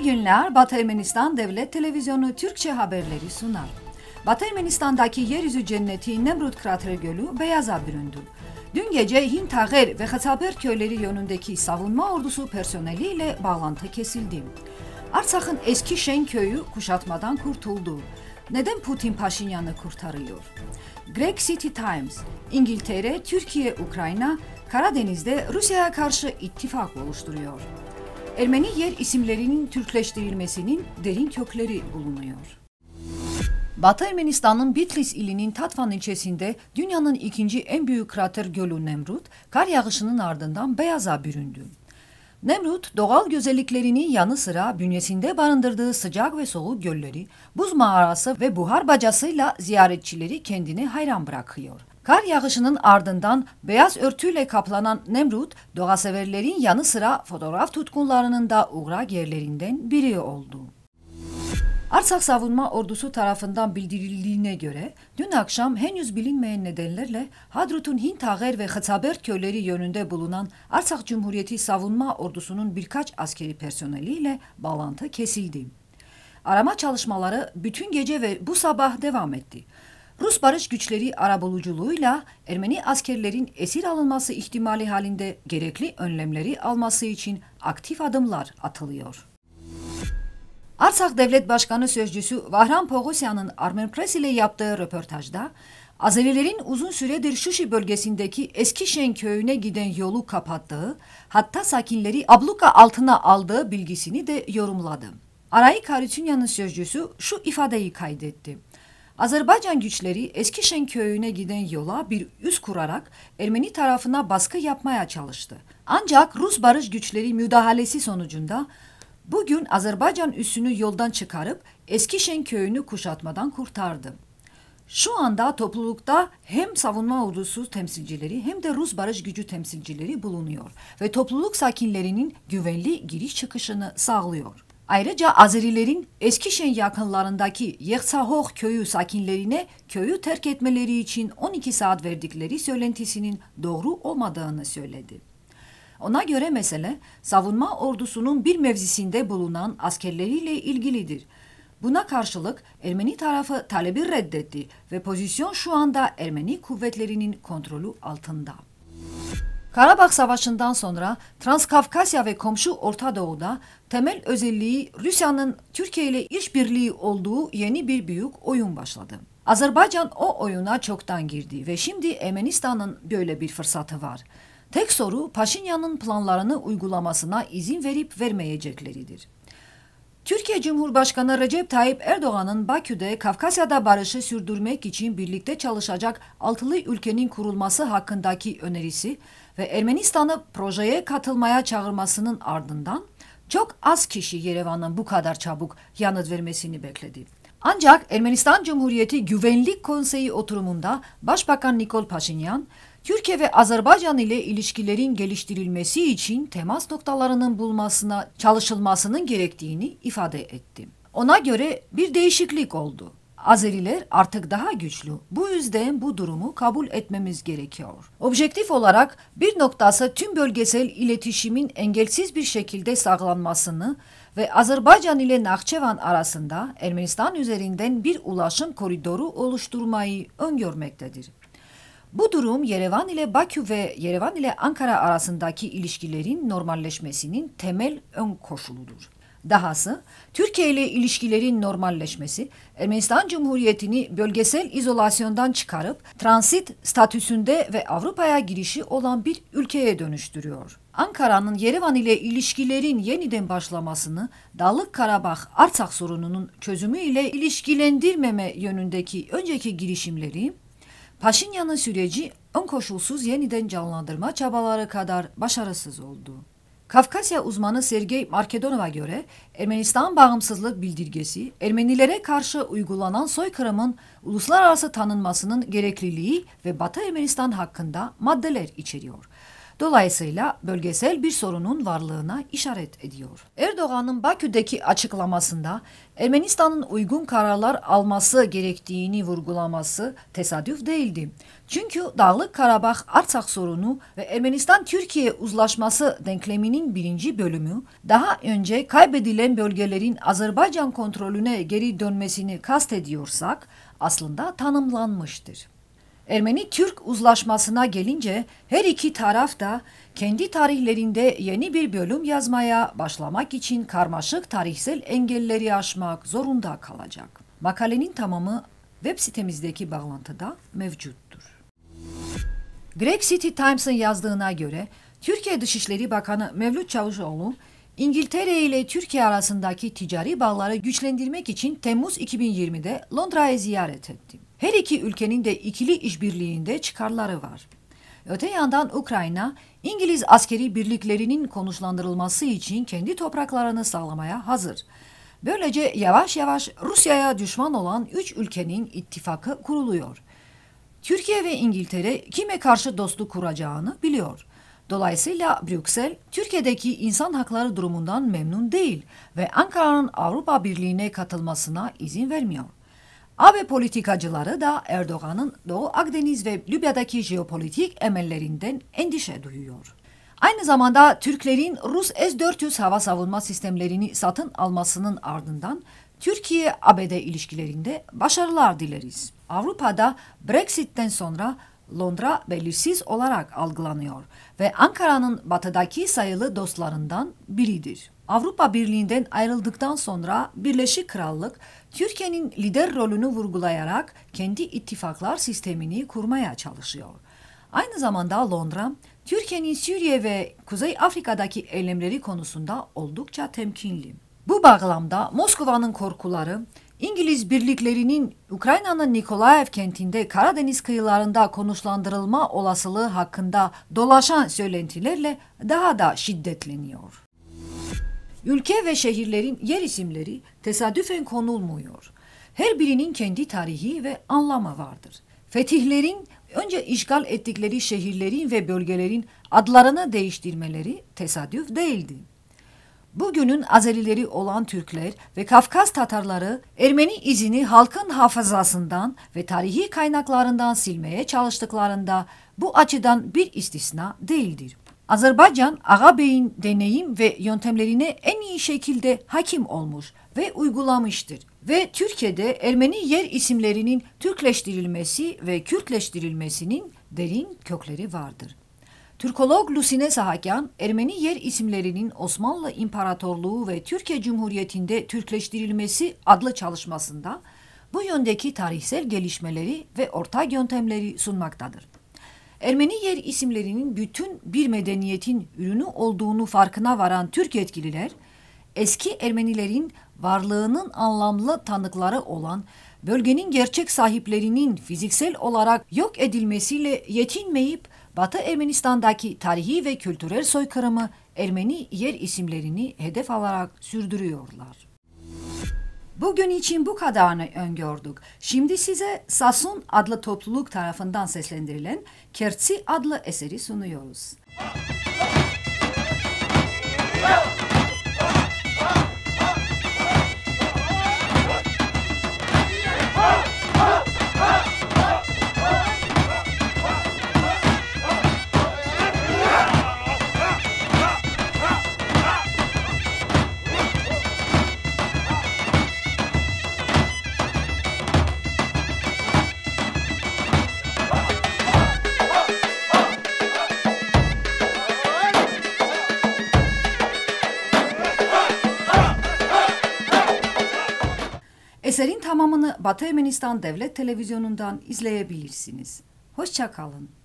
İyi günler Batı Ermenistan Devlet Televizyonu Türkçe haberleri sunar. Batı Ermenistan'daki yeryüzü cenneti Nemrut Krateri Gölü beyaza büründü. Dün gece Hintağer ve Hatsaber köyleri yönündeki savunma ordusu personeliyle bağlantı kesildi. Artsak'ın eski Şen köyü kuşatmadan kurtuldu. Neden Putin Paşinyan'ı kurtarıyor? Greg City Times, İngiltere, Türkiye, Ukrayna, Karadeniz'de Rusya'ya karşı ittifak oluşturuyor. Ermeni yer isimlerinin Türkleştirilmesinin derin kökleri bulunuyor. Batı Ermenistan'ın Bitlis ilinin Tatvan ilçesinde dünyanın ikinci en büyük krater gölü Nemrut, kar yağışının ardından beyaza büründü. Nemrut, doğal güzelliklerinin yanı sıra bünyesinde barındırdığı sıcak ve soğuk gölleri, buz mağarası ve buhar bacasıyla ziyaretçileri kendini hayran bırakıyor. Kar yağışının ardından beyaz örtüyle kaplanan Nemrut, doğa severlerin yanı sıra fotoğraf tutkunlarının da uğrak yerlerinden biri oldu. Arsak Savunma Ordusu tarafından bildirildiğine göre dün akşam henüz bilinmeyen nedenlerle Hadrut'un Hintağer ve Hıtaber köyleri yönünde bulunan Arsak Cumhuriyeti Savunma Ordusu'nun birkaç askeri personeliyle bağlantı kesildi. Arama çalışmaları bütün gece ve bu sabah devam etti. Rus barış güçleri arabuluculuğuyla Ermeni askerlerin esir alınması ihtimali halinde gerekli önlemleri alması için aktif adımlar atılıyor. Arsak Devlet Başkanı Sözcüsü Vahram Pogosyan'ın Armenpress ile yaptığı röportajda Azerilerin uzun süredir Şuşi bölgesindeki Eskişen köyüne giden yolu kapattığı, hatta sakinleri abluka altına aldığı bilgisini de yorumladı. Araik Harutyunyan'ın sözcüsü şu ifadeyi kaydetti. Azerbaycan güçleri Eskişen köyüne giden yola bir üs kurarak Ermeni tarafına baskı yapmaya çalıştı. Ancak Rus barış güçleri müdahalesi sonucunda bugün Azerbaycan üssünü yoldan çıkarıp Eskişen köyünü kuşatmadan kurtardı. Şu anda toplulukta hem savunma ordusu temsilcileri hem de Rus barış gücü temsilcileri bulunuyor ve topluluk sakinlerinin güvenli giriş çıkışını sağlıyor. Ayrıca Azerilerin Eskişehir yakınlarındaki Yeksahoh köyü sakinlerine köyü terk etmeleri için 12 saat verdikleri söylentisinin doğru olmadığını söyledi. Ona göre mesele savunma ordusunun bir mevzisinde bulunan askerleriyle ilgilidir. Buna karşılık Ermeni tarafı talebi reddetti ve pozisyon şu anda Ermeni kuvvetlerinin kontrolü altında. Karabağ Savaşı'ndan sonra Transkafkasya ve komşu Orta Doğu'da temel özelliği Rusya'nın Türkiye ile işbirliği olduğu yeni bir büyük oyun başladı. Azerbaycan o oyuna çoktan girdi ve şimdi Ermenistan'ın böyle bir fırsatı var. Tek soru Paşinyan'ın planlarını uygulamasına izin verip vermeyecekleridir. Türkiye Cumhurbaşkanı Recep Tayyip Erdoğan'ın Bakü'de Kafkasya'da barışı sürdürmek için birlikte çalışacak altılı ülkenin kurulması hakkındaki önerisi ve Ermenistan'ı projeye katılmaya çağırmasının ardından çok az kişi Yerevan'ın bu kadar çabuk yanıt vermesini bekledi. Ancak Ermenistan Cumhuriyeti Güvenlik Konseyi oturumunda Başbakan Nikol Paşinyan, Türkiye ve Azerbaycan ile ilişkilerin geliştirilmesi için temas noktalarının bulmasına çalışılmasının gerektiğini ifade etti. Ona göre bir değişiklik oldu. Azeriler artık daha güçlü. Bu yüzden bu durumu kabul etmemiz gerekiyor. Objektif olarak bir noktası tüm bölgesel iletişimin engelsiz bir şekilde sağlanmasını ve Azerbaycan ile Nakçevan arasında Ermenistan üzerinden bir ulaşım koridoru oluşturmayı öngörmektedir. Bu durum Yerevan ile Bakü ve Yerevan ile Ankara arasındaki ilişkilerin normalleşmesinin temel ön koşuludur. Dahası Türkiye ile ilişkilerin normalleşmesi Ermenistan Cumhuriyeti'ni bölgesel izolasyondan çıkarıp transit statüsünde ve Avrupa'ya girişi olan bir ülkeye dönüştürüyor. Ankara'nın Yerevan ile ilişkilerin yeniden başlamasını Dağlık Karabağ Artsakh sorununun çözümü ile ilişkilendirmeme yönündeki önceki girişimleri Paşinyan'ın süreci ön koşulsuz yeniden canlandırma çabaları kadar başarısız oldu. Kafkasya uzmanı Sergey Markedonova göre Ermenistan bağımsızlık bildirgesi Ermenilere karşı uygulanan soykırımın uluslararası tanınmasının gerekliliği ve Batı Ermenistan hakkında maddeler içeriyor. Dolayısıyla bölgesel bir sorunun varlığına işaret ediyor. Erdoğan'ın Bakü'deki açıklamasında Ermenistan'ın uygun kararlar alması gerektiğini vurgulaması tesadüf değildi. Çünkü Dağlık Karabağ Artsak sorunu ve Ermenistan-Türkiye uzlaşması denkleminin birinci bölümü daha önce kaybedilen bölgelerin Azerbaycan kontrolüne geri dönmesini kastediyorsak aslında tanımlanmıştır. Ermeni-Türk uzlaşmasına gelince her iki taraf da kendi tarihlerinde yeni bir bölüm yazmaya başlamak için karmaşık tarihsel engelleri aşmak zorunda kalacak. Makalenin tamamı web sitemizdeki bağlantıda mevcuttur. Greg City Times'ın yazdığına göre Türkiye Dışişleri Bakanı Mevlüt Çavuşoğlu İngiltere ile Türkiye arasındaki ticari bağları güçlendirmek için Temmuz 2020'de Londra'yı ziyaret ettim. Her iki ülkenin de ikili işbirliğinde çıkarları var. Öte yandan Ukrayna, İngiliz askeri birliklerinin konuşlandırılması için kendi topraklarını sağlamaya hazır. Böylece yavaş yavaş Rusya'ya düşman olan üç ülkenin ittifakı kuruluyor. Türkiye ve İngiltere kime karşı dostluk kuracağını biliyor. Dolayısıyla Brüksel, Türkiye'deki insan hakları durumundan memnun değil ve Ankara'nın Avrupa Birliği'ne katılmasına izin vermiyor. AB politikacıları da Erdoğan'ın Doğu Akdeniz ve Libya'daki jeopolitik emellerinden endişe duyuyor. Aynı zamanda Türklerin Rus S-400 hava savunma sistemlerini satın almasının ardından Türkiye-ABD ilişkilerinde başarılar dileriz. Avrupa'da Brexit'ten sonra Londra belirsiz olarak algılanıyor ve Ankara'nın batıdaki sayılı dostlarından biridir. Avrupa Birliği'nden ayrıldıktan sonra Birleşik Krallık Türkiye'nin lider rolünü vurgulayarak kendi ittifaklar sistemini kurmaya çalışıyor. Aynı zamanda Londra, Türkiye'nin Suriye ve Kuzey Afrika'daki eylemleri konusunda oldukça temkinli. Bu bağlamda Moskova'nın korkuları İngiliz birliklerinin Ukrayna'nın Nikolaev kentinde Karadeniz kıyılarında konuşlandırılma olasılığı hakkında dolaşan söylentilerle daha da şiddetleniyor. Ülke ve şehirlerin yer isimleri tesadüfen konulmuyor. Her birinin kendi tarihi ve anlamı vardır. Fetihlerin önce işgal ettikleri şehirlerin ve bölgelerin adlarını değiştirmeleri tesadüf değildi. Bugünün Azerileri olan Türkler ve Kafkas Tatarları Ermeni izini halkın hafızasından ve tarihi kaynaklarından silmeye çalıştıklarında bu açıdan bir istisna değildir. Azerbaycan, Ağabey'in deneyim ve yöntemlerine en iyi şekilde hakim olmuş ve uygulamıştır. Ve Türkiye'de Ermeni yer isimlerinin Türkleştirilmesi ve Kürtleştirilmesinin derin kökleri vardır. Türkolog Lusine Sahakyan, Ermeni yer isimlerinin Osmanlı İmparatorluğu ve Türkiye Cumhuriyeti'nde Türkleştirilmesi adlı çalışmasında bu yöndeki tarihsel gelişmeleri ve ortak yöntemleri sunmaktadır. Ermeni yer isimlerinin bütün bir medeniyetin ürünü olduğunu farkına varan Türk yetkililer, eski Ermenilerin varlığının anlamlı tanıkları olan bölgenin gerçek sahiplerinin fiziksel olarak yok edilmesiyle yetinmeyip Batı Ermenistan'daki tarihi ve kültürel soykırımı Ermeni yer isimlerini hedef alarak sürdürüyorlar. Bugün için bu kadarını öngördük. Şimdi size Sasun adlı topluluk tarafından seslendirilen Kertsi adlı eseri sunuyoruz. tamamını Batı Ermenistan Devlet Televizyonu'ndan izleyebilirsiniz. Hoşçakalın.